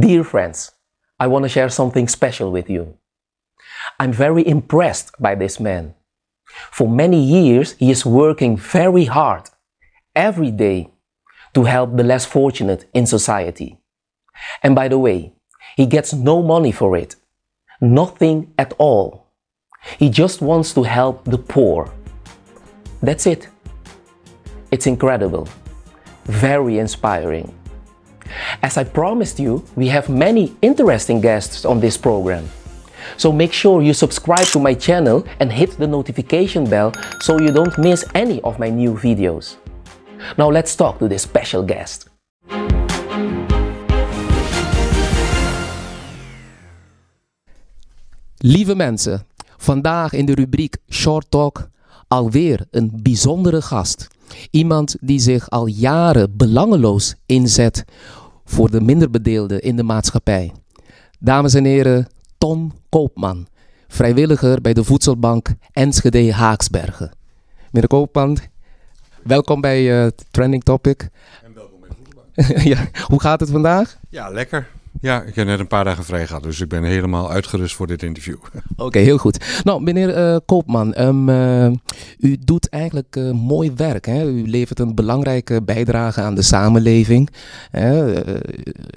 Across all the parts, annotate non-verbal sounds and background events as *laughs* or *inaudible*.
Dear friends, I want to share something special with you. I'm very impressed by this man. For many years, he is working very hard, every day, to help the less fortunate in society. And by the way, he gets no money for it. Nothing at all. He just wants to help the poor. That's it. It's incredible. Very inspiring. As I promised you, we have many interesting guests on this program. So make sure you subscribe to my channel and hit the notification bell so you don't miss any of my new videos. Now let's talk to this special guest. Lieve mensen, vandaag in de rubriek Short Talk alweer een bijzondere gast. Iemand die zich al jaren belangeloos inzet voor de minder bedeelden in de maatschappij. Dames en heren, Ton Koopman, vrijwilliger bij de voedselbank Enschede Haaksbergen. Meneer Koopman, welkom bij eh, Trending Topic. En welkom bij de voedselbank. *laughs* ja, hoe gaat het vandaag? Ja, lekker. Ja, ik heb net een paar dagen vrij gehad, dus ik ben helemaal uitgerust voor dit interview. *laughs* Oké, heel goed. Nou, meneer eh, Koopman, ehm, eh, u doet eigenlijk eh, mooi werk. Hè? U levert een belangrijke bijdrage aan de samenleving, hè?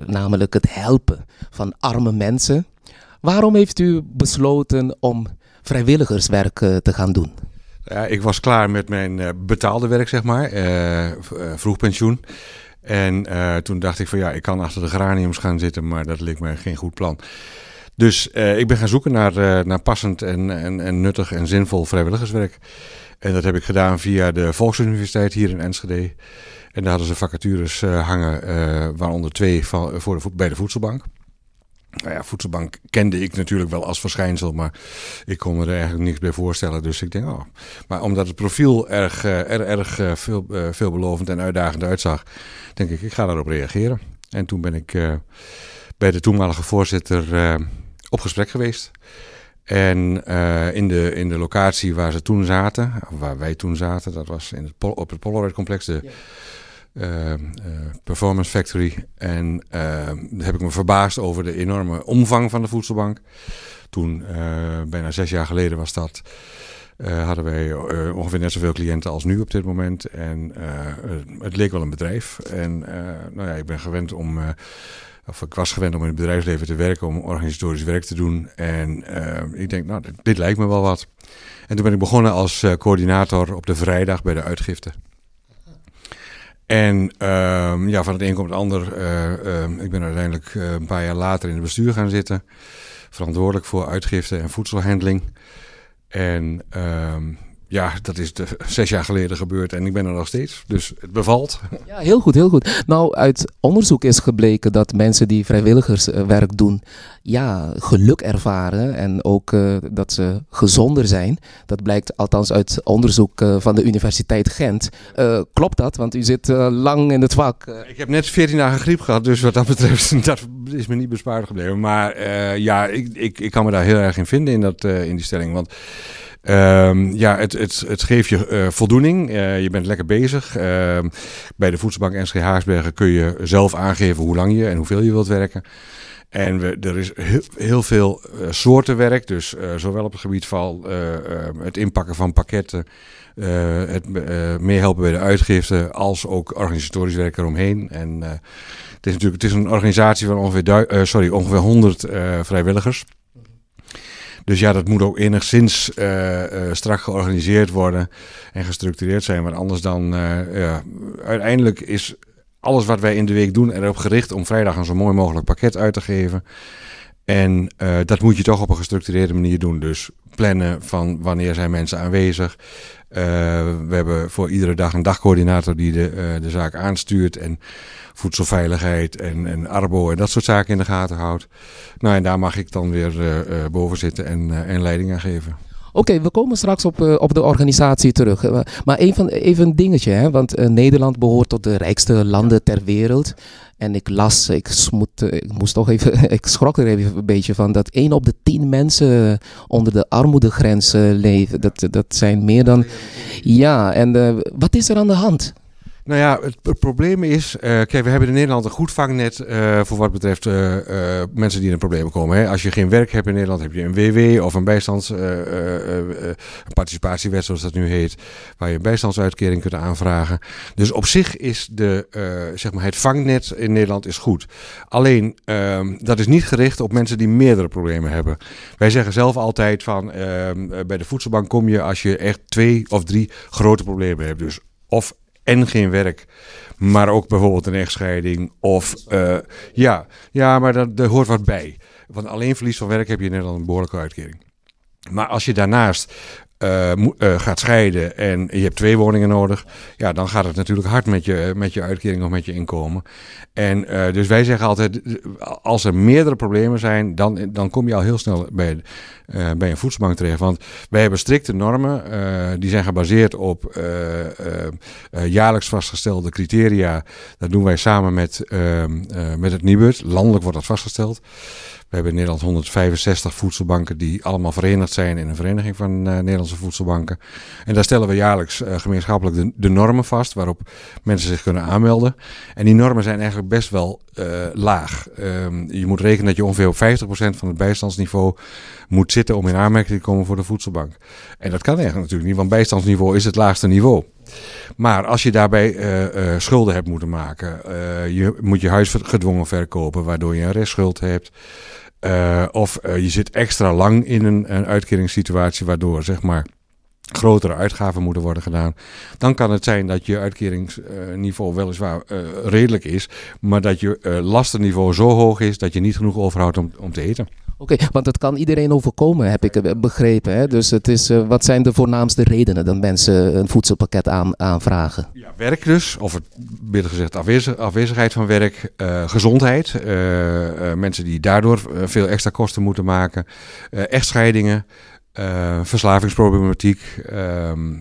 namelijk het helpen van arme mensen. Waarom heeft u besloten om vrijwilligerswerk te gaan doen? Ja, ik was klaar met mijn betaalde werk, zeg maar, vroeg pensioen. En eh, toen dacht ik van ja, ik kan achter de geraniums gaan zitten, maar dat leek me geen goed plan. Dus eh, ik ben gaan zoeken naar, eh, naar passend en, en, en nuttig en zinvol vrijwilligerswerk. En dat heb ik gedaan via de Volksuniversiteit hier in Enschede. En daar hadden ze vacatures hangen, waaronder twee van, voor bij de voedselbank. Nou ja, voedselbank kende ik natuurlijk wel als verschijnsel, maar ik kon me er eigenlijk niks bij voorstellen. Dus ik denk, oh. Maar omdat het profiel erg, eh, er, erg eh, veel, eh, veelbelovend en uitdagend uitzag, denk ik, ik ga daarop reageren. En toen ben ik bij de toenmalige voorzitter op gesprek geweest. En in, de, in de locatie waar ze toen zaten, waar wij toen zaten, dat was in het, op het Polaroid-complex, de, Ehm, eh, Performance Factory. En ehm, daar heb ik me verbaasd over de enorme omvang van de voedselbank. Toen, eh, bijna zes jaar geleden was dat, eh, hadden wij ongeveer net zoveel cliënten als nu op dit moment. En het leek wel een bedrijf. En nou ja, ik ben gewend om of ik was gewend om in het bedrijfsleven te werken, om organisatorisch werk te doen. En ik denk, nou, dit, lijkt me wel wat. En toen ben ik begonnen als coördinator op de vrijdag bij de uitgifte. En ehm, ja, van het een komt het ander. Eh, ehm, ik ben uiteindelijk eh, een paar jaar later in het bestuur gaan zitten. Verantwoordelijk voor uitgifte en voedselhandeling. En ehm, ja, dat is de, zes jaar geleden gebeurd en ik ben er nog steeds. Dus het bevalt. Ja, heel goed, heel goed. Nou, uit onderzoek is gebleken dat mensen die vrijwilligerswerk doen, ja, geluk ervaren en ook eh, dat ze gezonder zijn. Dat blijkt althans uit onderzoek eh, van de Universiteit Gent. Eh, klopt dat? Want u zit lang in het vak. Ik heb net 14 dagen griep gehad, dus wat dat betreft, *laughs* dat is me niet bespaard gebleven. Maar ja, ik, ik, ik kan me daar heel erg in vinden in, dat, in die stelling. Want Ehm, ja, het, het, het geeft je eh, voldoening. Eh, je bent lekker bezig. Ehm, bij de Voedselbank NSG Haarsbergen kun je zelf aangeven hoe lang je en hoeveel je wilt werken. En er is heel, heel veel eh, soorten werk, dus zowel op het gebied van ehm, het inpakken van pakketten, het meehelpen bij de uitgifte, als ook organisatorisch werk eromheen. En het is natuurlijk het is een organisatie van ongeveer, sorry, ongeveer 100 vrijwilligers. Dus ja, dat moet ook enigszins eh, eh, strak georganiseerd worden en gestructureerd zijn. Want anders dan, eh, ja, uiteindelijk is alles wat wij in de week doen erop gericht om vrijdag een zo mooi mogelijk pakket uit te geven. En dat moet je toch op een gestructureerde manier doen. Dus plannen van wanneer zijn mensen aanwezig. Eh, we hebben voor iedere dag een dagcoördinator die de, eh, de zaak aanstuurt. En voedselveiligheid en, en arbo en dat soort zaken in de gaten houdt. Nou, en daar mag ik dan weer eh, boven zitten en, en leiding aan geven. Oké, we komen straks op, eh, op de organisatie terug. Eh, maar even, even een dingetje, hè, want eh, Nederland behoort tot de rijkste landen ter wereld. En ik las, ik, ik moest toch even, *laughs* ik schrok er even een beetje van dat 1 op de 10 mensen onder de armoedegrens leven. Dat, dat zijn meer dan. Ja, en wat is er aan de hand? Nou ja, het, het probleem is, eh, kijk, we hebben in Nederland een goed vangnet eh, voor wat betreft eh, mensen die in problemen komen. Hè. Als je geen werk hebt in Nederland, heb je een WW of een bijstands, participatiewet zoals dat nu heet, waar je een bijstandsuitkering kunt aanvragen. Dus op zich is de, zeg maar het vangnet in Nederland is goed. Alleen, ehm, dat is niet gericht op mensen die meerdere problemen hebben. Wij zeggen zelf altijd van, ehm, bij de voedselbank kom je als je echt twee of drie grote problemen hebt. Dus of en geen werk. Maar ook bijvoorbeeld een echtscheiding. Of eh, ja, ja, maar dat, daar hoort wat bij. Want alleen verlies van werk heb je in Nederland een behoorlijke uitkering. Maar als je daarnaast eh, eh, gaat scheiden en je hebt twee woningen nodig, ja, dan gaat het natuurlijk hard met je, met je uitkering of met je inkomen. En eh, dus wij zeggen altijd, als er meerdere problemen zijn, dan, dan kom je al heel snel bij, bij een voedselbank terecht. Want wij hebben strikte normen, die zijn gebaseerd op jaarlijks vastgestelde criteria. Dat doen wij samen met, ehm, met het NIBUD. Landelijk wordt dat vastgesteld. We hebben in Nederland 165 voedselbanken die allemaal verenigd zijn in een vereniging van eh, Nederlandse voedselbanken. En daar stellen we jaarlijks eh, gemeenschappelijk de, normen vast waarop mensen zich kunnen aanmelden. En die normen zijn eigenlijk best wel eh, laag. Ehm, je moet rekenen dat je ongeveer op 50% van het bijstandsniveau moet zitten om in aanmerking te komen voor de voedselbank. En dat kan eigenlijk natuurlijk niet, want bijstandsniveau is het laagste niveau. Maar als je daarbij eh, eh, schulden hebt moeten maken, eh, je moet je huis gedwongen verkopen, waardoor je een restschuld hebt. of je zit extra lang in een, een uitkeringssituatie, waardoor zeg maar grotere uitgaven moeten worden gedaan. Dan kan het zijn dat je uitkeringsniveau weliswaar redelijk is, maar dat je lastenniveau zo hoog is dat je niet genoeg overhoudt om, om te eten. Oké, want het kan iedereen overkomen, heb ik eh, begrepen. Hè? Dus het is, eh, wat zijn de voornaamste redenen dat mensen een voedselpakket aanvragen? Ja, werk dus, of het, beter gezegd afwezigheid van werk, eh, gezondheid, mensen die daardoor veel extra kosten moeten maken, echtscheidingen. verslavingsproblematiek. Ehm,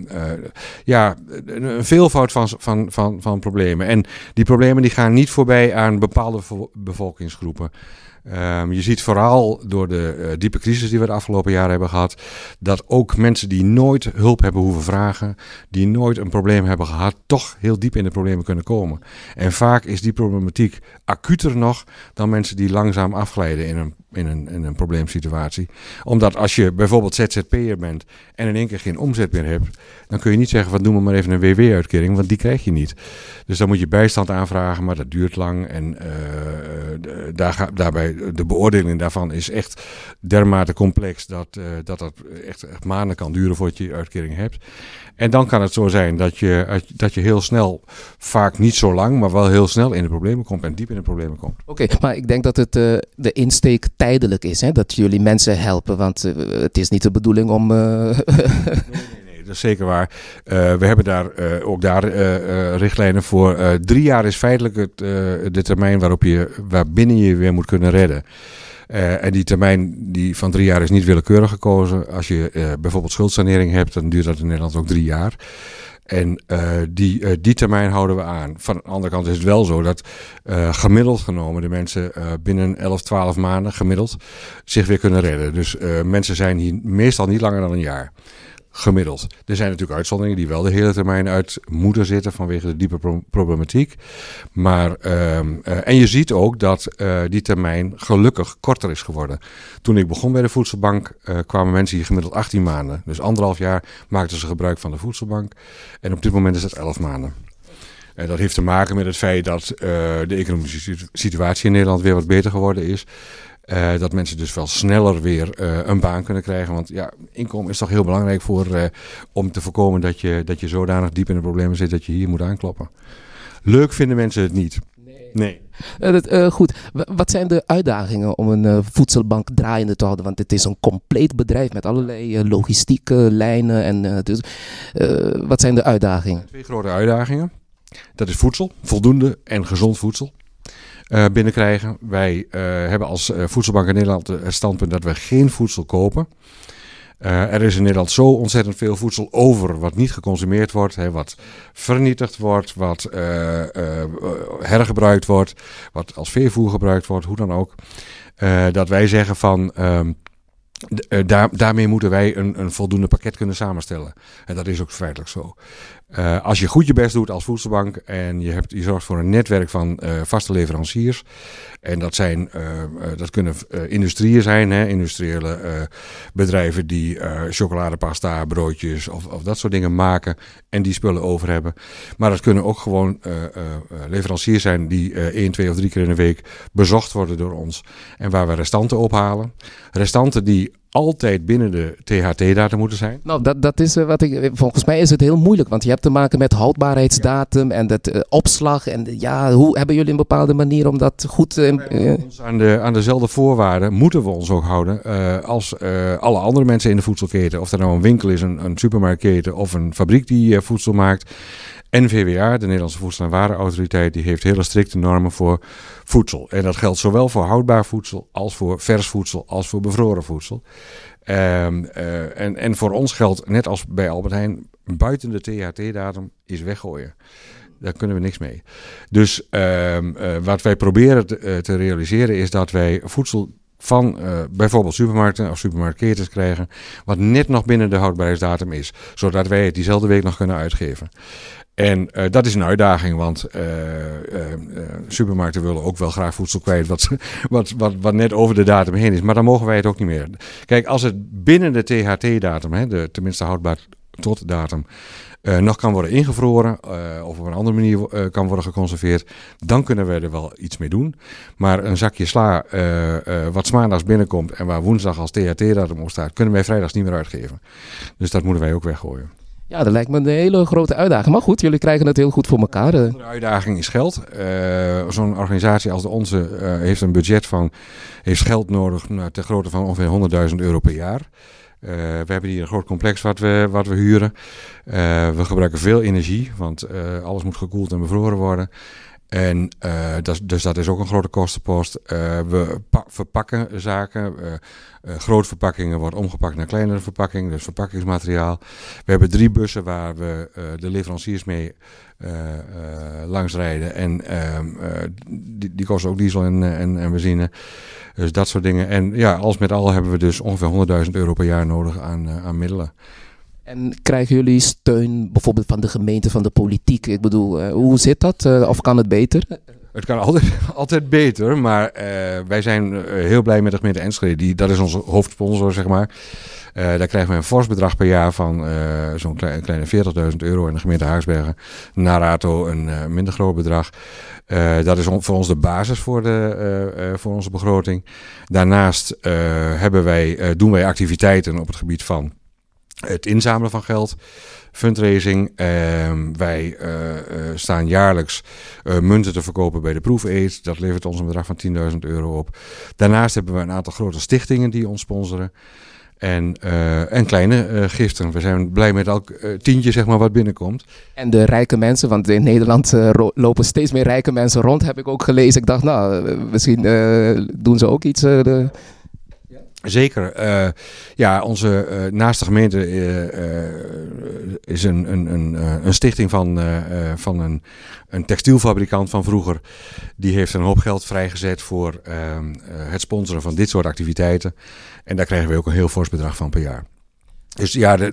ja, een veelvoud van, van, van, van problemen. En die problemen die gaan niet voorbij aan bepaalde bevolkingsgroepen. Ehm, je ziet vooral door de eh, diepe crisis die we de afgelopen jaren hebben gehad, dat ook mensen die nooit hulp hebben hoeven vragen, die nooit een probleem hebben gehad, toch heel diep in de problemen kunnen komen. En vaak is die problematiek acuter nog dan mensen die langzaam afglijden in een, in een, in een probleemsituatie. Omdat als je bijvoorbeeld ZZP'er bent en in één keer geen omzet meer hebt, dan kun je niet zeggen van noem maar, maar even een WW-uitkering, want die krijg je niet. Dus dan moet je bijstand aanvragen, maar dat duurt lang en eh, eh, daar daarbij de beoordeling daarvan is echt dermate complex dat uh, dat, dat echt, echt, maanden kan duren voordat je je uitkering hebt. En dan kan het zo zijn dat je, dat je heel snel, vaak niet zo lang, maar wel heel snel in de problemen komt en diep in de problemen komt. Oké, maar ik denk dat het eh, de insteek tijdelijk is, hè? dat jullie mensen helpen, want eh, het is niet de bedoeling om. *laughs* zeker waar. Eh, we hebben daar eh, ook daar eh, richtlijnen voor. drie jaar is feitelijk het, de termijn waarop je, waarbinnen je weer moet kunnen redden. en die termijn die van drie jaar is niet willekeurig gekozen. Als je bijvoorbeeld schuldsanering hebt, dan duurt dat in Nederland ook drie jaar. En die, die termijn houden we aan. Van de andere kant is het wel zo dat gemiddeld genomen de mensen binnen 11, 12 maanden gemiddeld zich weer kunnen redden. Dus mensen zijn hier meestal niet langer dan een jaar gemiddeld. Er zijn natuurlijk uitzonderingen die wel de hele termijn uit moeten zitten vanwege de diepe problematiek. Maar, ehm, eh, en je ziet ook dat eh, die termijn gelukkig korter is geworden. Toen ik begon bij de voedselbank eh, kwamen mensen hier gemiddeld 18 maanden. Dus anderhalf jaar maakten ze gebruik van de voedselbank. En op dit moment is dat 11 maanden. En dat heeft te maken met het feit dat de economische situatie in Nederland weer wat beter geworden is. Eh, dat mensen dus wel sneller weer eh, een baan kunnen krijgen. Want ja, inkomen is toch heel belangrijk voor, eh, om te voorkomen dat je, dat je zodanig diep in de problemen zit dat je hier moet aankloppen. Leuk vinden mensen het niet. Nee. nee. goed, wat zijn de uitdagingen om een voedselbank draaiende te houden? Want het is een compleet bedrijf met allerlei logistieke lijnen. En, dus, wat zijn de uitdagingen? Twee grote uitdagingen. Dat is voedsel, voldoende en gezond voedsel. Eh, binnenkrijgen. Wij eh, hebben als eh, Voedselbank in Nederland het standpunt dat we geen voedsel kopen. er is in Nederland zo ontzettend veel voedsel over wat niet geconsumeerd wordt, hè, wat vernietigd wordt, wat hergebruikt wordt, wat als veevoer gebruikt wordt, hoe dan ook. dat wij zeggen van. Ehm, daar, daarmee moeten wij een, een, voldoende pakket kunnen samenstellen. En dat is ook feitelijk zo. Eh, als je goed je best doet als voedselbank en je, hebt, je zorgt voor een netwerk van eh, vaste leveranciers. En dat, zijn, eh, dat kunnen industrieën zijn, hè, industriële bedrijven die chocoladepasta, broodjes of, of, dat soort dingen maken en die spullen over hebben. Maar dat kunnen ook gewoon leveranciers zijn die één, twee of drie keer in de week bezocht worden door ons en waar we restanten ophalen. Restanten die altijd binnen de THT-datum moeten zijn? Nou, dat, dat is eh, wat ik. Eh, volgens mij is het heel moeilijk, want je hebt te maken met houdbaarheidsdatum en dat eh, opslag. En ja, hoe hebben jullie een bepaalde manier om dat goed. Uh, aan, de, aan dezelfde voorwaarden moeten we ons ook houden als alle andere mensen in de voedselketen. Of er nou een winkel is, een, een supermarktketen of een fabriek die voedsel maakt. NVWA, de Nederlandse Voedsel- en Warenautoriteit, die heeft hele strikte normen voor voedsel. En dat geldt zowel voor houdbaar voedsel als voor vers voedsel als voor bevroren voedsel. Ehm, eh, en, en voor ons geldt, net als bij Albert Heijn, buiten de THT-datum is weggooien. Daar kunnen we niks mee. Dus ehm, eh, wat wij proberen te, eh, te realiseren is dat wij voedsel van bijvoorbeeld supermarkten of supermarketers krijgen, wat net nog binnen de houdbaarheidsdatum is, zodat wij het diezelfde week nog kunnen uitgeven. En eh, dat is een uitdaging, want eh, eh, supermarkten willen ook wel graag voedsel kwijt, wat, *laughs* wat, wat, wat, net over de datum heen is. Maar dan mogen wij het ook niet meer. Kijk, als het binnen de THT-datum, de tenminste houdbaar tot datum, nog kan worden ingevroren of op een andere manier kan worden geconserveerd, dan kunnen wij er wel iets mee doen. Maar een zakje sla, wat maandags binnenkomt en waar woensdag als THT-datum op staat, kunnen wij vrijdags niet meer uitgeven. Dus dat moeten wij ook weggooien. Ja, dat lijkt me een hele grote uitdaging. Maar goed, jullie krijgen het heel goed voor elkaar. Eh. De uitdaging is geld. Eh, zo'n organisatie als de onze eh, heeft een budget van, heeft geld nodig nou, ter grootte van ongeveer 100.000 euro per jaar. we hebben hier een groot complex wat we, wat we huren. we gebruiken veel energie, want alles moet gekoeld en bevroren worden. En eh, dus dat is ook een grote kostenpost. Eh, we verpakken zaken. Uh, eh, verpakkingen worden omgepakt naar kleinere verpakkingen, dus verpakkingsmateriaal. We hebben drie bussen waar we de leveranciers mee langsrijden En ehm, die, die, kosten ook diesel en, en, benzine. Dus dat soort dingen. En ja, als met al hebben we dus ongeveer 100.000 euro per jaar nodig aan, aan middelen. En krijgen jullie steun bijvoorbeeld van de gemeente, van de politiek? Ik bedoel, eh, hoe zit dat? Eh, of kan het beter? Het kan altijd, *laughs* altijd beter, maar eh, wij zijn heel blij met de gemeente Enschede. Die, dat is onze hoofdsponsor, zeg maar. daar krijgen we een fors bedrag per jaar van zo'n kleine 40.000 euro. in de gemeente Haaksbergen, Narato, een minder groot bedrag. dat is voor ons de basis voor, de, voor onze begroting. Daarnaast hebben wij, doen wij activiteiten op het gebied van het inzamelen van geld, fundraising. Ehm, wij eh, eh, staan jaarlijks eh, munten te verkopen bij de proef Dat levert ons een bedrag van 10.000 euro op. Daarnaast hebben we een aantal grote stichtingen die ons sponsoren. En, en, kleine uh, giften. We zijn blij met elk tientje zeg maar, wat binnenkomt. En de rijke mensen, want in Nederland lopen steeds meer rijke mensen rond, heb ik ook gelezen. Ik dacht, nou, misschien doen ze ook iets. De Zeker. Eh, ja, onze uh, eh, naast de gemeente eh, is een, een, een, een, stichting van, van een, een textielfabrikant van vroeger. Die heeft een hoop geld vrijgezet voor ehm, het sponsoren van dit soort activiteiten. En daar krijgen we ook een heel fors bedrag van per jaar. Dus ja, de,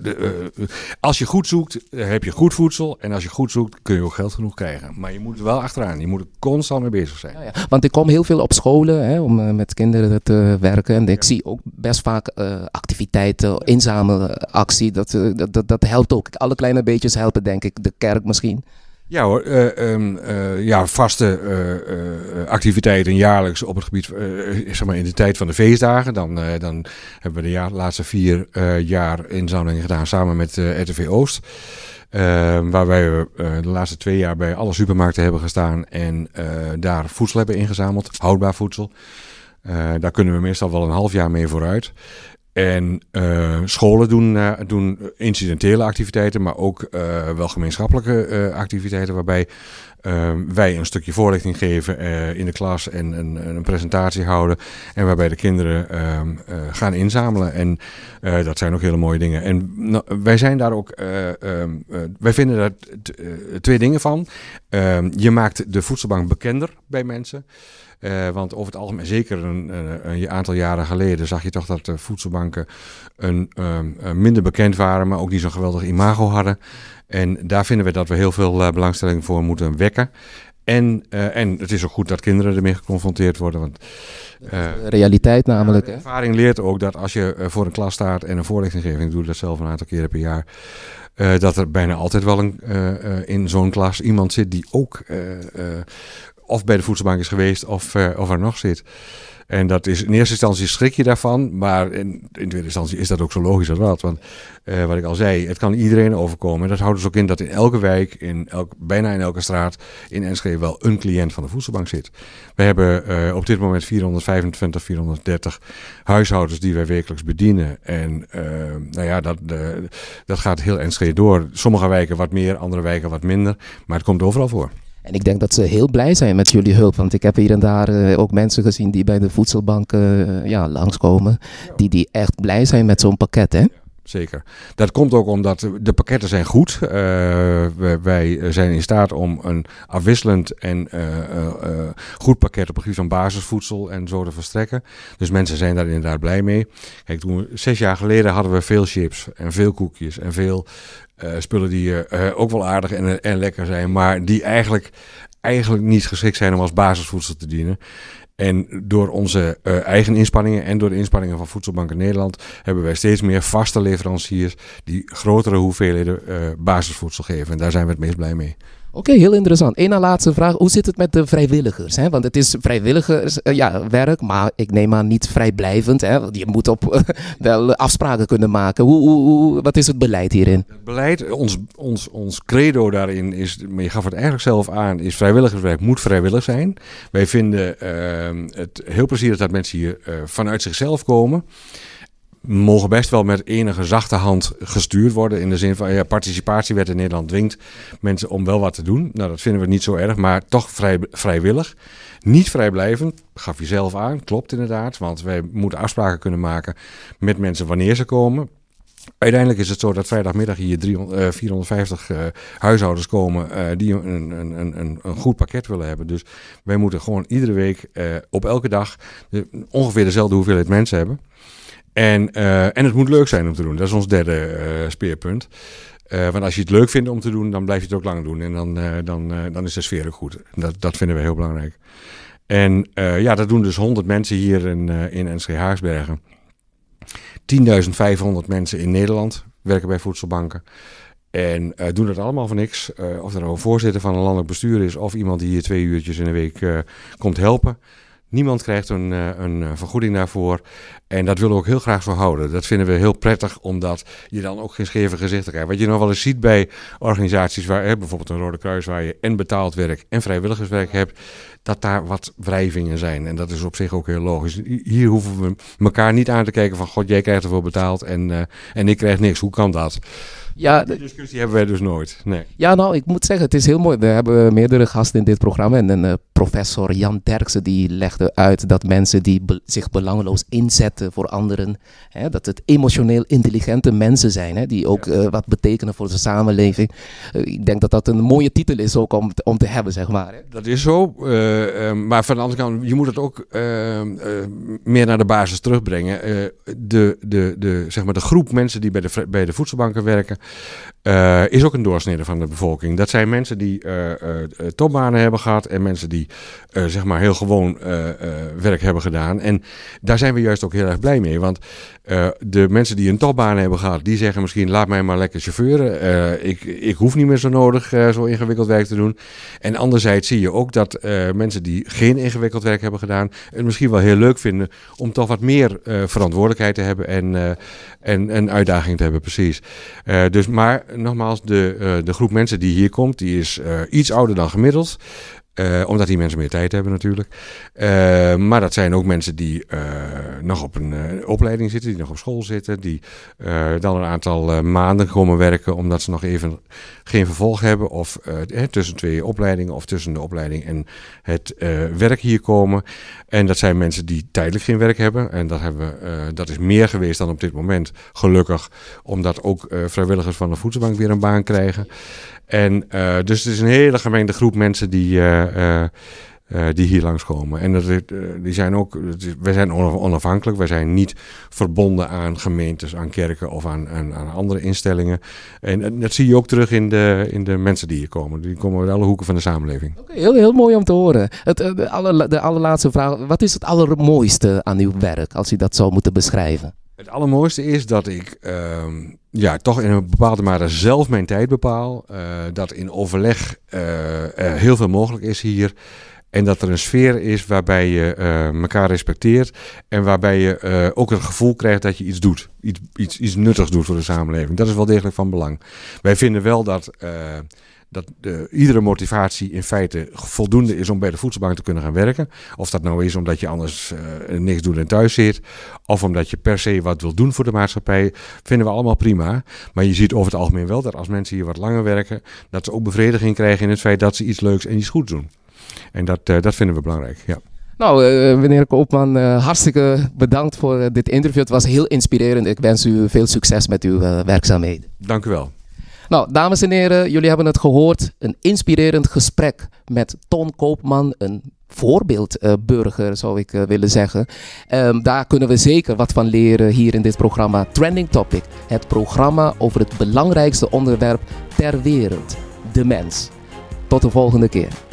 eh, als je goed zoekt, eh, heb je goed voedsel. En als je goed zoekt, kun je ook geld genoeg krijgen. Maar je moet er wel achteraan. Je moet er constant mee bezig zijn. Ja, ja. Want ik kom heel veel op scholen hè, om eh, met kinderen te werken. En ik zie ook best vaak activiteiten, inzamelactie. Dat, dat, dat, dat helpt ook. Alle kleine beetjes helpen, denk ik. De kerk misschien. Ja hoor, eh, ehm, eh, ja, vaste uh, activiteiten jaarlijks op het gebied, zeg maar in de tijd van de feestdagen. Dan, dan hebben we de laatste vier jaar inzameling gedaan samen met RTV Oost. Ehm, waar wij de laatste twee jaar bij alle supermarkten hebben gestaan en daar voedsel hebben ingezameld, houdbaar voedsel. daar kunnen we meestal wel een half jaar mee vooruit. En eh, scholen doen, eh, doen incidentele activiteiten, maar ook uh, wel gemeenschappelijke activiteiten, waarbij uh, wij een stukje voorlichting geven eh, in de klas en, een presentatie houden. En waarbij de kinderen ehm, eh, gaan inzamelen. En eh, dat zijn ook hele mooie dingen. En nou, wij zijn daar ook, ehm, wij vinden daar twee dingen van. je maakt de voedselbank bekender bij mensen. want over het algemeen, zeker een, een, een, aantal jaren geleden, zag je toch dat de voedselbanken een, minder bekend waren, maar ook niet zo'n geweldig imago hadden. En daar vinden we dat we heel veel eh, belangstelling voor moeten wekken. En, eh, en het is ook goed dat kinderen ermee geconfronteerd worden. Want, eh, Realiteit namelijk. ervaring leert ook dat als je voor een klas staat en een voorlichtinggeving, doe dat zelf een aantal keren per jaar. dat er bijna altijd wel een, in zo'n klas iemand zit die ook of bij de voedselbank is geweest of, of er nog zit. En dat is in eerste instantie schrik je daarvan, maar in, in tweede instantie is dat ook zo logisch als wat. Want eh, wat ik al zei, het kan iedereen overkomen. En dat houdt dus ook in dat in elke wijk, in elk, bijna in elke straat in Enschede wel een cliënt van de voedselbank zit. We hebben eh, op dit moment 425, 430 huishoudens die wij wekelijks bedienen. En eh, nou ja, dat, dat gaat heel Enschede door. Sommige wijken wat meer, andere wijken wat minder. Maar het komt overal voor. En ik denk dat ze heel blij zijn met jullie hulp. Want ik heb hier en daar eh, ook mensen gezien die bij de voedselbanken uh, ja, langskomen. Die, die echt blij zijn met zo'n pakket. Hè? zeker. Dat komt ook omdat de pakketten zijn goed. Uh, wij, zijn in staat om een afwisselend en eh, eh, goed pakket op basis van basisvoedsel en zo te verstrekken. Dus mensen zijn daar inderdaad blij mee. Kijk, toen zes jaar geleden hadden we veel chips en veel koekjes en veel spullen die ook wel aardig en, en lekker zijn, maar die eigenlijk eigenlijk niet geschikt zijn om als basisvoedsel te dienen. En door onze eh, eigen inspanningen en door de inspanningen van Voedselbank Nederland hebben wij steeds meer vaste leveranciers die grotere hoeveelheden eh, basisvoedsel geven. En daar zijn we het meest blij mee. Oké, heel interessant. Eén laatste vraag. Hoe zit het met de vrijwilligers? Hè? Want het is vrijwilligerswerk, eh, ja, maar ik neem aan niet vrijblijvend. Hè? Je moet op, *laughs* wel afspraken kunnen maken. Hoe, hoe, wat is het beleid hierin? Het beleid, ons, ons, ons credo daarin is, maar je gaf het eigenlijk zelf aan, is vrijwilligerswerk moet vrijwillig zijn. Wij vinden ehm, het heel plezierig dat mensen hier eh, vanuit zichzelf komen mogen best wel met enige zachte hand gestuurd worden. In de zin van ja, participatiewet in Nederland dwingt mensen om wel wat te doen. Nou, dat vinden we niet zo erg, maar toch vrij, vrijwillig. Niet vrijblijvend, gaf je zelf aan, klopt inderdaad. Want wij moeten afspraken kunnen maken met mensen wanneer ze komen. Uiteindelijk is het zo dat vrijdagmiddag hier 300, 450 eh, eh, huishoudens komen eh, die een, een, een, een, goed pakket willen hebben. Dus wij moeten gewoon iedere week op elke dag ongeveer dezelfde hoeveelheid mensen hebben. En, eh, en het moet leuk zijn om te doen. Dat is ons derde eh, speerpunt. Eh, want als je het leuk vindt om te doen, dan blijf je het ook lang doen. En dan, dan, dan is de sfeer ook goed. Dat, dat vinden we heel belangrijk. En ja, dat doen dus 100 mensen hier in, in Enschede Haaksbergen. 10.500 mensen in Nederland werken bij voedselbanken. En doen dat allemaal voor niks. of er nou een voorzitter van een landelijk bestuur is, of iemand die hier twee uurtjes in de week komt helpen. Niemand krijgt een, eh, een eh, vergoeding daarvoor. En dat willen we ook heel graag verhouden. Dat vinden we heel prettig, omdat je dan ook geen scheve gezichten krijgt. Wat je nog wel eens ziet bij organisaties waar bijvoorbeeld een Rode Kruis, waar je en betaald werk en vrijwilligerswerk hebt, dat daar wat wrijvingen zijn. En dat is op zich ook heel logisch. Hier hoeven we elkaar niet aan te kijken van, god, jij krijgt ervoor betaald en, eh, en ik krijg niks. Hoe kan dat? Ja, die discussie hebben wij dus nooit. Nee. Ja, nou, ik moet zeggen, het is heel mooi. We hebben meerdere gasten in dit programma. En een eh, professor Jan Derksen die legde uit dat mensen die zich belangeloos inzetten voor anderen, hè, dat het emotioneel intelligente mensen zijn, hè, die ook eh, wat betekenen voor de samenleving. Eh, ik denk dat dat een mooie titel is ook om, om te hebben, zeg maar. Hè. Dat is zo. maar van de andere kant, je moet het ook meer naar de basis terugbrengen. de, de, de, zeg maar de groep mensen die bij de, bij de voedselbanken werken, eh, is ook een doorsnede van de bevolking. Dat zijn mensen die eh, eh, topbanen hebben gehad en mensen die zeg maar heel gewoon werk hebben gedaan. En daar zijn we juist ook heel erg blij mee. Want de mensen die een topbaan hebben gehad, die zeggen misschien laat mij maar lekker chauffeuren. ik, ik hoef niet meer zo nodig zo ingewikkeld werk te doen. En anderzijds zie je ook dat mensen die geen ingewikkeld werk hebben gedaan, het misschien wel heel leuk vinden om toch wat meer verantwoordelijkheid te hebben en, en, en uitdaging te hebben. Precies dus, maar nogmaals, de, eh, de groep mensen die hier komt, die is eh, iets ouder dan gemiddeld. Eh, omdat die mensen meer tijd hebben natuurlijk. Eh, maar dat zijn ook mensen die eh, nog op een opleiding zitten, die nog op school zitten, die dan een aantal maanden komen werken omdat ze nog even geen vervolg hebben of tussen twee opleidingen of tussen de opleiding en het werk hier komen. En dat zijn mensen die tijdelijk geen werk hebben en dat, hebben, dat is meer geweest dan op dit moment gelukkig, omdat ook vrijwilligers van de voedselbank weer een baan krijgen. En eh, dus het is een hele gemengde groep mensen die, eh, eh, die hier langskomen. En dat, die zijn ook, we zijn onafhankelijk, we zijn niet verbonden aan gemeentes, aan kerken of aan, aan, andere instellingen. En, dat zie je ook terug in de, in de mensen die hier komen. Die komen uit alle hoeken van de samenleving. heel, heel mooi om te horen. Het, de, aller, de allerlaatste vraag, wat is het allermooiste aan uw werk, als u dat zou moeten beschrijven? Het allermooiste is dat ik ehm, ja, toch in een bepaalde mate zelf mijn tijd bepaal. Eh, dat in overleg eh, heel veel mogelijk is hier. En dat er een sfeer is waarbij je eh, elkaar respecteert. En waarbij je ook het gevoel krijgt dat je iets doet. Iets, iets, iets nuttigs doet voor de samenleving. Dat is wel degelijk van belang. Wij vinden wel dat dat iedere motivatie in feite voldoende is om bij de voedselbank te kunnen gaan werken. Of dat nou is omdat je anders eh, niks doet en thuis zit, of omdat je per se wat wil doen voor de maatschappij, vinden we allemaal prima. Maar je ziet over het algemeen wel dat als mensen hier wat langer werken, dat ze ook bevrediging krijgen in het feit dat ze iets leuks en iets goeds doen. En dat, eh, dat vinden we belangrijk, ja. Nou, eh, meneer Koopman, hartstikke bedankt voor dit interview. Het was heel inspirerend. Ik wens u veel succes met uw werkzaamheden. Dank u wel. Nou, dames en heren, jullie hebben het gehoord. Een inspirerend gesprek met Ton Koopman, een voorbeeldburger, eh, zou ik eh, willen zeggen. Ehm, daar kunnen we zeker wat van leren hier in dit programma Trending Topic. Het programma over het belangrijkste onderwerp ter wereld, de mens. Tot de volgende keer.